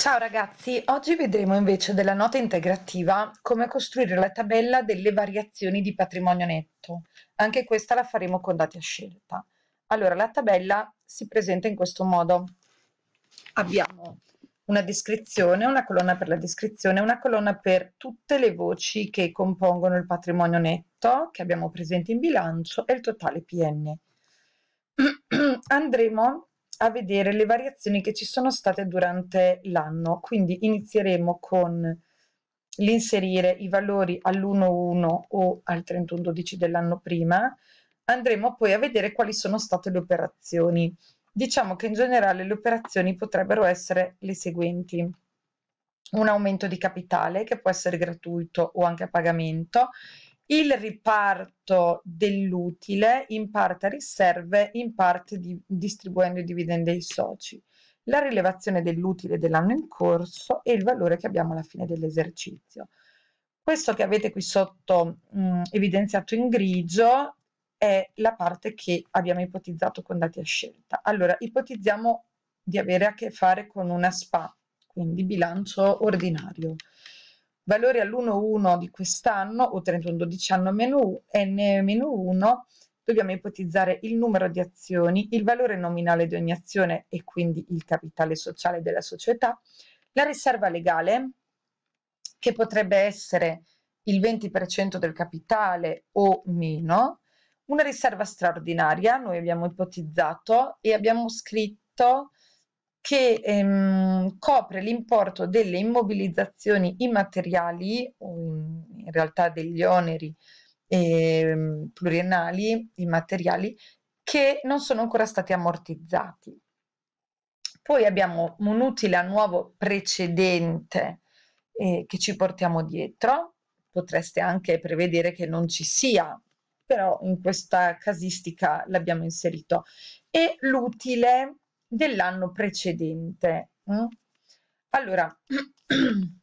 Ciao ragazzi, oggi vedremo invece della nota integrativa come costruire la tabella delle variazioni di patrimonio netto. Anche questa la faremo con dati a scelta. Allora, la tabella si presenta in questo modo. Abbiamo una descrizione, una colonna per la descrizione, una colonna per tutte le voci che compongono il patrimonio netto che abbiamo presente in bilancio e il totale PN. Andremo a vedere le variazioni che ci sono state durante l'anno. Quindi inizieremo con l'inserire i valori all'1.1 o al 31.12 dell'anno prima, andremo poi a vedere quali sono state le operazioni. Diciamo che in generale le operazioni potrebbero essere le seguenti. Un aumento di capitale che può essere gratuito o anche a pagamento il riparto dell'utile in parte a riserve, in parte di, distribuendo i dividendi ai soci, la rilevazione dell'utile dell'anno in corso e il valore che abbiamo alla fine dell'esercizio. Questo che avete qui sotto mh, mm, evidenziato in grigio è la parte che abbiamo ipotizzato con dati a scelta. Allora, ipotizziamo di avere a che fare con una SPA, quindi bilancio ordinario valori all'1,1 di quest'anno, o un 12 anno n-1, dobbiamo ipotizzare il numero di azioni, il valore nominale di ogni azione e quindi il capitale sociale della società, la riserva legale, che potrebbe essere il 20% del capitale o meno, una riserva straordinaria, noi abbiamo ipotizzato e abbiamo scritto che ehm, copre l'importo delle immobilizzazioni immateriali, in, in realtà degli oneri ehm, pluriennali immateriali, che non sono ancora stati ammortizzati. Poi abbiamo un utile a nuovo precedente eh, che ci portiamo dietro, potreste anche prevedere che non ci sia, però in questa casistica l'abbiamo inserito, e l'utile dell'anno precedente. Eh? Allora,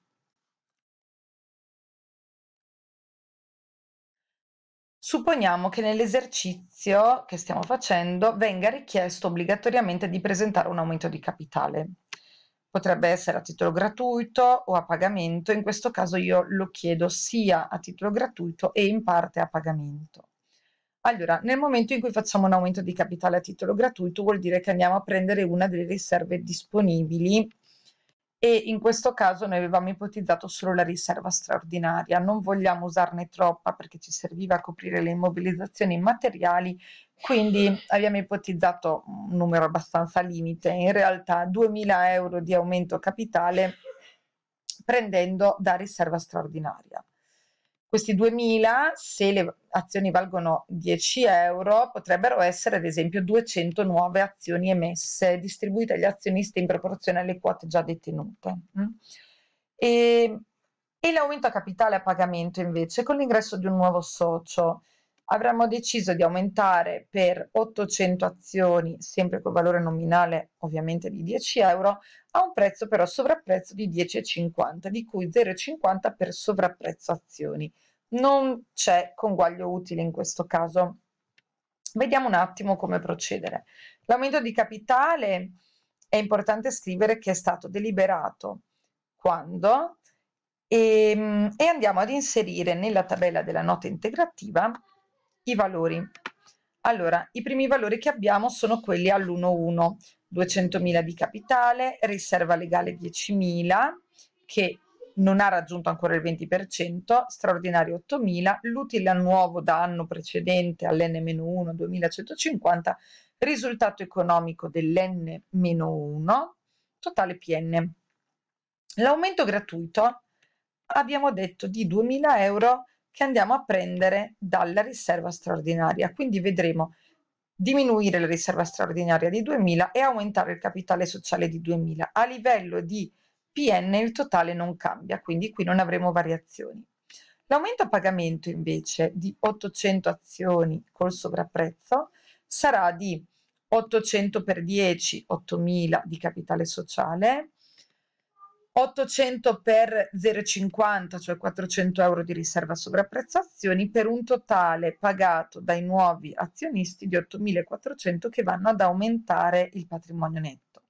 supponiamo che nell'esercizio che stiamo facendo venga richiesto obbligatoriamente di presentare un aumento di capitale. Potrebbe essere a titolo gratuito o a pagamento, in questo caso io lo chiedo sia a titolo gratuito e in parte a pagamento. Allora, nel momento in cui facciamo un aumento di capitale a titolo gratuito, vuol dire che andiamo a prendere una delle riserve disponibili e in questo caso noi avevamo ipotizzato solo la riserva straordinaria, non vogliamo usarne troppa perché ci serviva a coprire le immobilizzazioni immateriali, quindi abbiamo ipotizzato un numero abbastanza limite, in realtà 2.000 euro di aumento capitale prendendo da riserva straordinaria. Questi 2.000, se le azioni valgono 10 euro, potrebbero essere ad esempio 200 nuove azioni emesse, distribuite agli azionisti in proporzione alle quote già detenute. Mm. E, e l'aumento a capitale a pagamento invece, con l'ingresso di un nuovo socio avremmo deciso di aumentare per 800 azioni, sempre col valore nominale ovviamente di 10 euro, a un prezzo però sovrapprezzo di 10,50, di cui 0,50 per sovrapprezzo azioni. Non c'è conguaglio utile in questo caso. Vediamo un attimo come procedere. L'aumento di capitale è importante scrivere che è stato deliberato quando e, ehm, e, andiamo ad inserire nella tabella della nota integrativa i valori. Allora, i primi valori che abbiamo sono quelli all'1-1, 200.000 di capitale, riserva legale 10.000, che non ha raggiunto ancora il 20%, straordinario 8.000, l'utile nuovo da anno precedente all'N-1 2150, risultato economico dell'N-1, totale PN. L'aumento gratuito abbiamo detto di 2.000 euro che andiamo a prendere dalla riserva straordinaria. Quindi vedremo diminuire la riserva straordinaria di 2.000 e aumentare il capitale sociale di 2.000. A livello di PN il totale non cambia, quindi qui non avremo variazioni. L'aumento a pagamento invece di 800 azioni col sovrapprezzo sarà di 800 per 10, 8.000 di capitale sociale, 800 per 0,50, cioè 400 euro di riserva sovrapprezzazioni, per un totale pagato dai nuovi azionisti di 8.400 che vanno ad aumentare il patrimonio netto.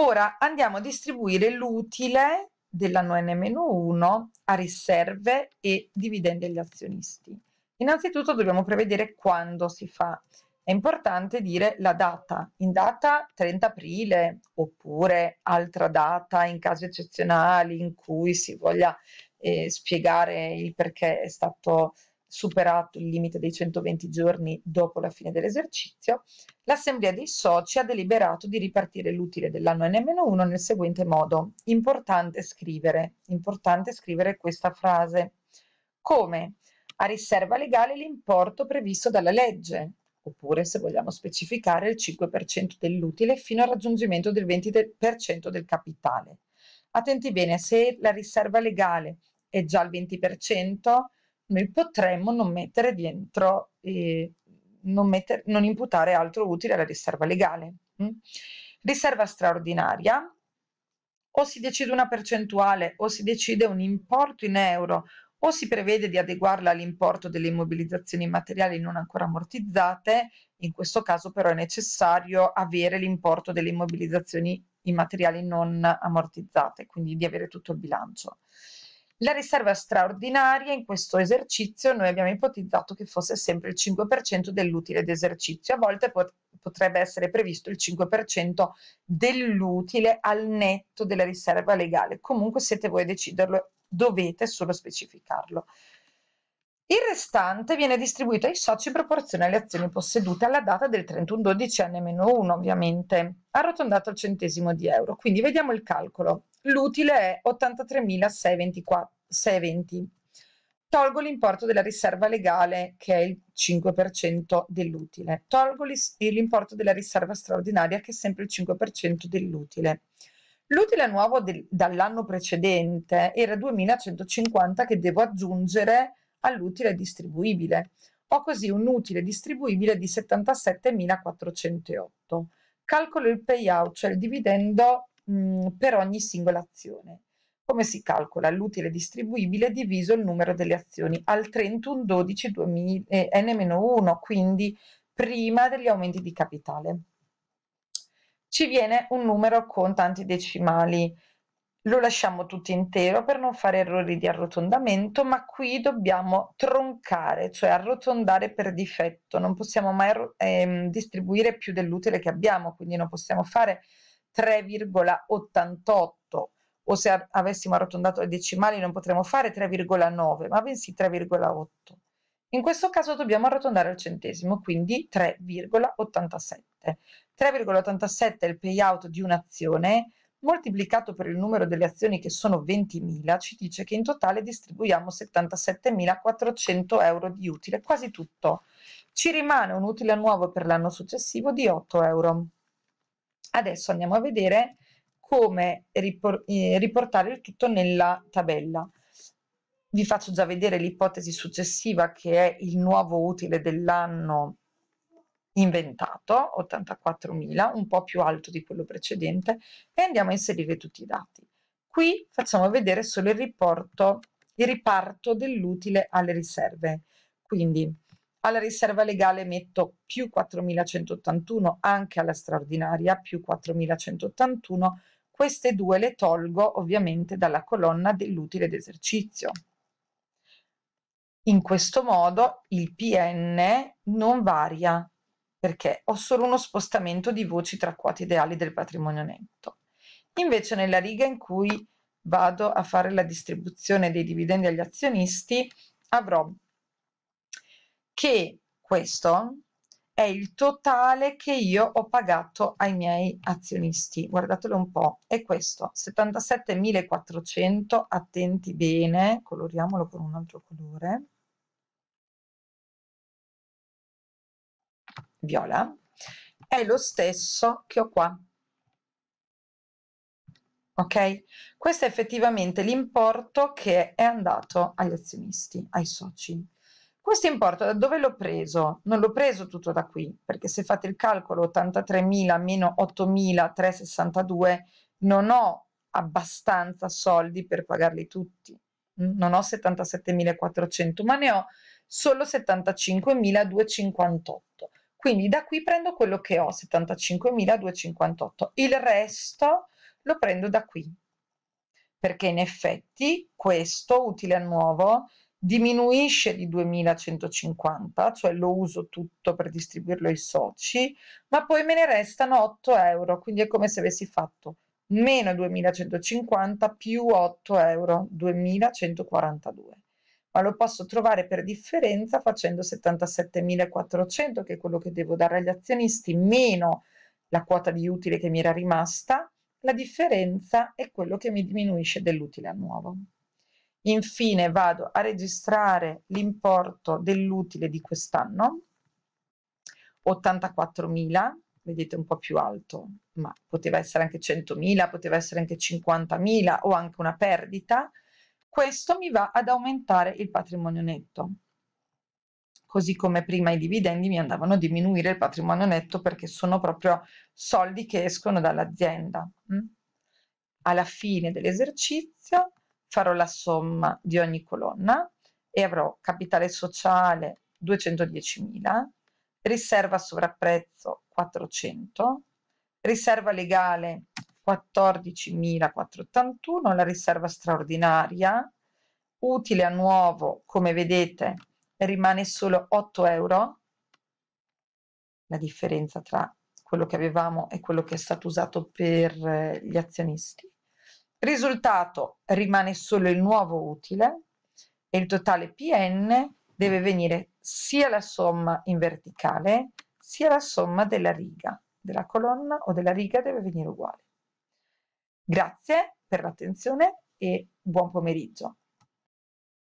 Ora andiamo a distribuire l'utile dell'anno N-1 a riserve e dividendi agli azionisti. Innanzitutto dobbiamo prevedere quando si fa è importante dire la data, in data 30 aprile oppure altra data in casi eccezionali in cui si voglia eh, spiegare il perché è stato superato il limite dei 120 giorni dopo la fine dell'esercizio, l'Assemblea dei soci ha deliberato di ripartire l'utile dell'anno N-1 nel seguente modo. Importante scrivere, importante scrivere questa frase. Come? A riserva legale l'importo previsto dalla legge, oppure se vogliamo specificare il 5% dell'utile fino al raggiungimento del 20% del capitale. Attenti bene, se la riserva legale è già il 20%, noi potremmo non mettere dentro, eh, non, metter, non, imputare altro utile alla riserva legale. Mm? Riserva straordinaria, o si decide una percentuale o si decide un importo in euro o si prevede di adeguarla all'importo delle immobilizzazioni materiali non ancora ammortizzate, in questo caso però è necessario avere l'importo delle immobilizzazioni immateriali non ammortizzate, quindi di avere tutto il bilancio. La riserva straordinaria in questo esercizio noi abbiamo ipotizzato che fosse sempre il 5% dell'utile d'esercizio, a volte pot- potrebbe essere previsto il 5% dell'utile al netto della riserva legale, comunque siete voi a deciderlo dovete solo specificarlo. Il restante viene distribuito ai soci in proporzione alle azioni possedute alla data del 31 12N-1, ovviamente, arrotondato al centesimo di euro. Quindi vediamo il calcolo. L'utile è 83.620. Tolgo l'importo della riserva legale, che è il 5% dell'utile. Tolgo l'importo della riserva straordinaria, che è sempre il 5% dell'utile. L'utile nuovo del, dall'anno precedente era 2150 che devo aggiungere all'utile distribuibile. Ho così un utile distribuibile di 77.408. Calcolo il payout, cioè il dividendo mh, mm, per ogni singola azione. Come si calcola? L'utile distribuibile diviso il numero delle azioni al 31 12 2000, eh, n-1, quindi prima degli aumenti di capitale ci viene un numero con tanti decimali. Lo lasciamo tutto intero per non fare errori di arrotondamento, ma qui dobbiamo troncare, cioè arrotondare per difetto. Non possiamo mai ehm, distribuire più dell'utile che abbiamo, quindi non possiamo fare 3,88 o se avessimo arrotondato le decimali non potremmo fare 3,9, ma bensì 3,8. In questo caso dobbiamo arrotondare al centesimo, quindi 3,87. 3,87 è il payout di un'azione, moltiplicato per il numero delle azioni che sono 20.000, ci dice che in totale distribuiamo 77.400 euro di utile, quasi tutto. Ci rimane un utile nuovo per l'anno successivo di 8 euro. Adesso andiamo a vedere come ripor eh, riportare il tutto nella tabella. Vi faccio già vedere l'ipotesi successiva che è il nuovo utile dell'anno inventato, 84.000, un po' più alto di quello precedente, e andiamo a inserire tutti i dati. Qui facciamo vedere solo il, riporto, il riparto dell'utile alle riserve. Quindi alla riserva legale metto più 4.181, anche alla straordinaria più 4.181, queste due le tolgo ovviamente dalla colonna dell'utile d'esercizio. In questo modo il PN non varia perché ho solo uno spostamento di voci tra quote ideali del patrimonio netto. Invece nella riga in cui vado a fare la distribuzione dei dividendi agli azionisti avrò che questo è il totale che io ho pagato ai miei azionisti. Guardatelo un po', è questo, 77.400, attenti bene, coloriamolo con un altro colore. viola è lo stesso che ho qua ok questo è effettivamente l'importo che è andato agli azionisti ai soci questo importo da dove l'ho preso? Non l'ho preso tutto da qui, perché se fate il calcolo 83.000 meno 8.362 non ho abbastanza soldi per pagarli tutti. Mm? Non ho 77.400, ma ne ho solo 75.258. Quindi da qui prendo quello che ho, 75.258. Il resto lo prendo da qui, perché in effetti questo utile a nuovo diminuisce di 2150, cioè lo uso tutto per distribuirlo ai soci, ma poi me ne restano 8 euro, quindi è come se avessi fatto meno 2150 più 8 euro, 2142 ma lo posso trovare per differenza facendo 77.400, che è quello che devo dare agli azionisti, meno la quota di utile che mi era rimasta, la differenza è quello che mi diminuisce dell'utile a nuovo. Infine vado a registrare l'importo dell'utile di quest'anno, 84.000, vedete un po' più alto, ma poteva essere anche 100.000, poteva essere anche 50.000 o anche una perdita, questo mi va ad aumentare il patrimonio netto. Così come prima i dividendi mi andavano a diminuire il patrimonio netto perché sono proprio soldi che escono dall'azienda. Mm. Alla fine dell'esercizio farò la somma di ogni colonna e avrò capitale sociale 210.000, riserva sovrapprezzo 400, riserva legale 14.481, la riserva straordinaria, utile a nuovo, come vedete, rimane solo 8 euro, la differenza tra quello che avevamo e quello che è stato usato per eh, gli azionisti. Risultato, rimane solo il nuovo utile e il totale PN deve venire sia la somma in verticale sia la somma della riga, della colonna o della riga deve venire uguale. Grazie per l'attenzione e buon pomeriggio.